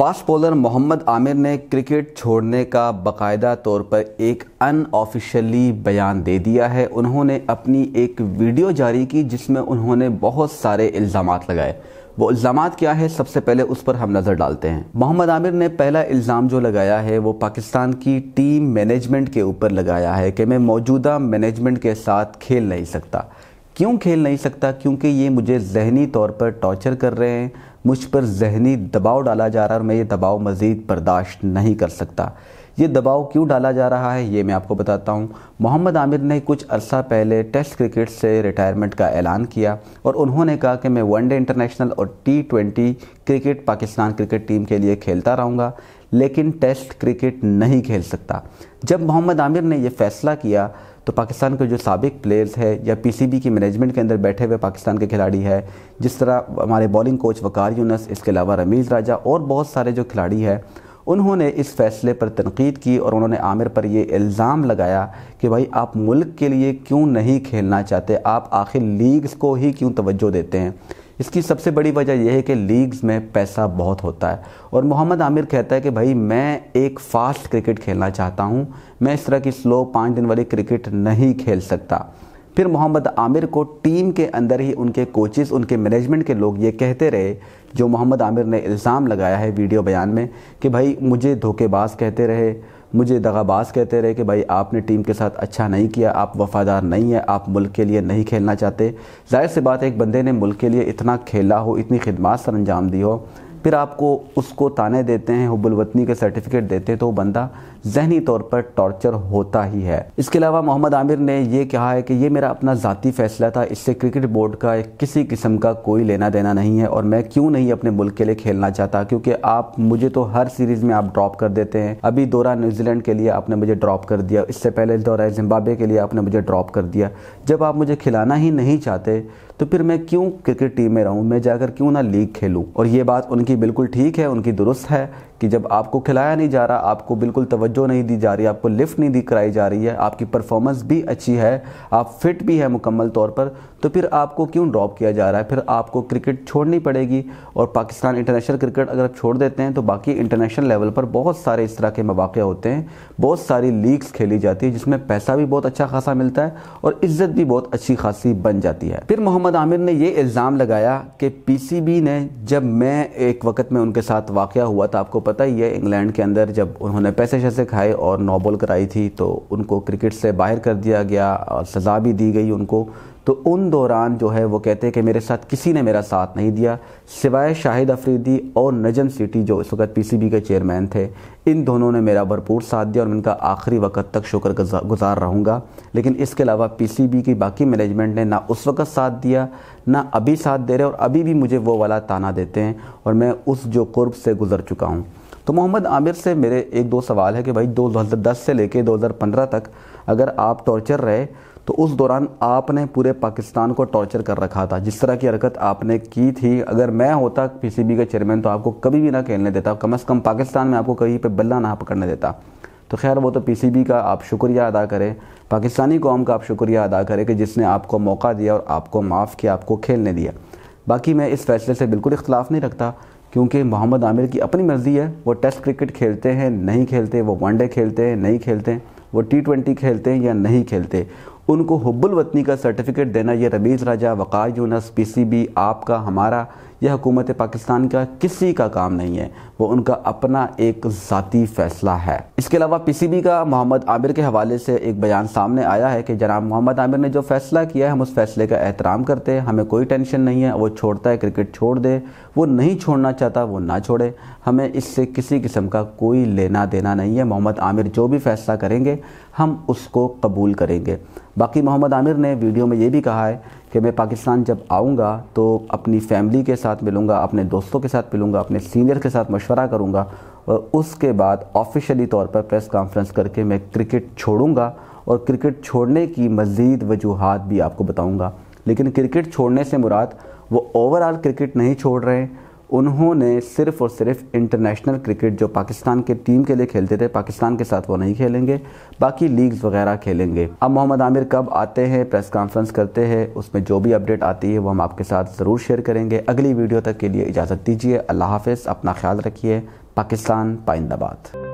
fast bowler Mohammad Aamir ने cricket छोड़ने का बकायदा तौर पर एक अनऑफिशियली बयान दे दिया है उन्होंने अपनी एक वीडियो जारी की जिसमें उन्होंने बहुत सारे इल्ज़ाम लगाए वो इल्ज़ाम क्या है सबसे पहले उस पर हम नज़र डालते हैं मोहम्मद आमिर ने पहला इल्ज़ाम जो लगाया है वो पाकिस्तान की टीम मैनेजमेंट के ऊपर लगाया है कि मैं मौजूदा मैनेजमेंट के साथ खेल नहीं सकता क्यों खेल नहीं सकता क्योंकि ये मुझे जहनी तौर पर टॉर्चर कर रहे हैं मुझ पर जहनी दबाव डाला जा रहा है और मैं ये दबाव मज़ीद बर्दाश्त नहीं कर सकता ये दबाव क्यों डाला जा रहा है ये मैं आपको बताता हूँ मोहम्मद आमिर ने कुछ अरसा पहले टेस्ट क्रिकेट से रिटायरमेंट का ऐलान किया और उन्होंने कहा कि मैं वनडे इंटरनेशनल और T twenty cricket Pakistan cricket team के लिए खेलता रहूँगा लेकिन टेस्ट क्रिकेट नहीं खेल सकता जब मोहम्मद आमिर ने यह फ़ैसला किया तो पाकिस्तान के जो सबक प्लेयर्स है या पी की मैनेजमेंट के अंदर बैठे हुए पाकिस्तान के खिलाड़ी है जिस तरह हमारे बॉलिंग कोच वकार यूनस इसके अलावा रमीज़ राजा और बहुत सारे जो खिलाड़ी हैं उन्होंने इस फैसले पर तनकीद की और उन्होंने आमिर पर ये इल्ज़ाम लगाया कि भाई आप मुल्क के लिए क्यों नहीं खेलना चाहते आप आखिर लीग्स को ही क्यों तवज्जो देते हैं इसकी सबसे बड़ी वजह यह है कि लीग्स में पैसा बहुत होता है और मोहम्मद आमिर कहता है कि भाई मैं एक फास्ट क्रिकेट खेलना चाहता हूँ मैं इस तरह की स्लो पाँच दिन वाली क्रिकेट नहीं खेल सकता फिर मोहम्मद आमिर को टीम के अंदर ही उनके कोचेस उनके मैनेजमेंट के लोग ये कहते रहे जो मोहम्मद आमिर ने इल्ज़ाम लगाया है वीडियो बयान में कि भाई मुझे धोखेबाज कहते रहे मुझे दगाबाज कहते रहे कि भाई आपने टीम के साथ अच्छा नहीं किया आप वफादार नहीं है आप मुल्क के लिए नहीं खेलना चाहते जाहिर सी बात है एक बंदे ने मुल्क के लिए इतना खेला हो इतनी खिदमत सर अंजाम दी हो फिर आपको उसको ताने देते हैं हुबुलवतनी के सर्टिफिकेट देते हैं तो वो बंदा जहनी तौर पर टॉर्चर होता ही है इसके अलावा मोहम्मद आमिर ने यह कहा है कि ये मेरा अपना ज़ाती फैसला था इससे क्रिकेट बोर्ड का किसी किस्म का कोई लेना देना नहीं है और मैं क्यों नहीं अपने मुल्क के लिए खेलना चाहता क्योंकि आप मुझे तो हर सीरीज़ में आप ड्रॉप कर देते हैं अभी दौरा न्यूजीलैंड के लिए आपने मुझे ड्रॉप कर दिया इससे पहले दौरा जिम्बाब्वे के लिए आपने मुझे ड्रॉप कर दिया जब आप मुझे खिलाना ही नहीं चाहते तो फिर मैं क्यों क्रिकेट टीम में रहूँ मैं जाकर क्यों ना लीग खेलूँ और ये बात उनकी बिल्कुल ठीक है उनकी दुरुस्त है कि जब आपको खिलाया नहीं जा रहा आपको बिल्कुल तवज्जो नहीं दी जा रही आपको लिफ्ट नहीं दी कराई जा रही है आपकी परफॉर्मेंस भी अच्छी है आप फिट भी है मुकम्मल तौर पर तो फिर आपको क्यों ड्रॉप किया जा रहा है फिर आपको क्रिकेट छोड़नी पड़ेगी और पाकिस्तान इंटरनेशनल क्रिकेट अगर आप छोड़ देते हैं तो बाकी इंटरनेशनल लेवल पर बहुत सारे इस तरह के मौाक़े होते हैं बहुत सारी लीग्स खेली जाती है जिसमें पैसा भी बहुत अच्छा खासा मिलता है और इज्जत भी बहुत अच्छी खासी बन जाती है फिर मोहम्मद आमिर ने यह इल्ज़ाम लगाया कि पी ने जब मैं एक वक्त में उनके साथ वाक़ हुआ था आपको पता ही है इंग्लैंड के अंदर जब उन्होंने पैसे शैसे खाए और नोबल कराई थी तो उनको क्रिकेट से बाहर कर दिया गया और सज़ा भी दी गई उनको तो उन दौरान जो है वो कहते हैं कि मेरे साथ किसी ने मेरा साथ नहीं दिया सिवाय शाहिद अफरीदी और नजम सिटी जो इस वक्त पी के चेयरमैन थे इन दोनों ने मेरा भरपूर साथ दिया और इनका आखिरी वक्त तक शुक्र गुजार रहूँगा लेकिन इसके अलावा पी की बाकी मैनेजमेंट ने ना उस वक्त साथ दिया ना अभी साथ दे रहे और अभी भी मुझे वो वाला ताना देते हैं और मैं उस जो कुर्ब से गुज़र चुका हूँ तो मोहम्मद आमिर से मेरे एक दो सवाल है कि भाई 2010 से लेके 2015 तक अगर आप टॉर्चर रहे तो उस दौरान आपने पूरे पाकिस्तान को टॉर्चर कर रखा था जिस तरह की हरकत आपने की थी अगर मैं होता पीसीबी का चेयरमैन तो आपको कभी भी ना खेलने देता कम अज़ कम पाकिस्तान में आपको कहीं पर बल्ला ना पकड़ने देता तो खैर वो तो पीसीबी का आप शुक्रिया अदा करें पाकिस्तानी कौम का आप शुक्रिया अदा करें कि जिसने आपको मौका दिया और आपको माफ़ किया आपको खेलने दिया बाकी मैं इस फैसले से बिल्कुल इख्तलाफ नहीं रखता क्योंकि मोहम्मद आमिर की अपनी मर्ज़ी है वो टेस्ट क्रिकेट खेलते हैं नहीं खेलते वो वनडे खेलते हैं नहीं खेलते हैं वो टी ट्वेंटी खेलते हैं या नहीं खेलते उनको हब्बुल वतनी का सर्टिफिकेट देना ये रमीज राजा वक़ार यूनस पीसीबी आपका हमारा यह हुकूमत पाकिस्तान का किसी का काम नहीं है वो उनका अपना एक ज़ाती फैसला है इसके अलावा पीसीबी का मोहम्मद आमिर के हवाले से एक बयान सामने आया है कि जनाब मोहम्मद आमिर ने जो फैसला किया है हम उस फैसले का एहतराम करते हैं हमें कोई टेंशन नहीं है वो छोड़ता है क्रिकेट छोड़ दे वो नहीं छोड़ना चाहता वो ना छोड़े हमें इससे किसी किस्म का कोई लेना देना नहीं है मोहम्मद आमिर जो भी फैसला करेंगे हम उसको कबूल करेंगे बाकी मोहम्मद आमिर ने वीडियो में ये भी कहा है कि मैं पाकिस्तान जब आऊँगा तो अपनी फैमिली के साथ मिलूँगा अपने दोस्तों के साथ मिलूँगा अपने सीनियर के साथ मशवरा करूँगा और उसके बाद ऑफिशियली तौर पर प्रेस कॉन्फ्रेंस करके मैं क्रिकेट छोड़ूँगा और क्रिकेट छोड़ने की मज़ीद वजूहत भी आपको बताऊँगा लेकिन क्रिकेट छोड़ने से मुराद वो ओवरऑल क्रिकेट नहीं छोड़ रहे उन्होंने सिर्फ और सिर्फ इंटरनेशनल क्रिकेट जो पाकिस्तान के टीम के लिए खेलते थे पाकिस्तान के साथ वो नहीं खेलेंगे बाकी लीग्स वगैरह खेलेंगे अब मोहम्मद आमिर कब आते हैं प्रेस कॉन्फ्रेंस करते हैं उसमें जो भी अपडेट आती है वो हम आपके साथ ज़रूर शेयर करेंगे अगली वीडियो तक के लिए इजाज़त दीजिए अल्लाह हाफ़ अपना ख्याल रखिए पाकिस्तान पाइंदाबाद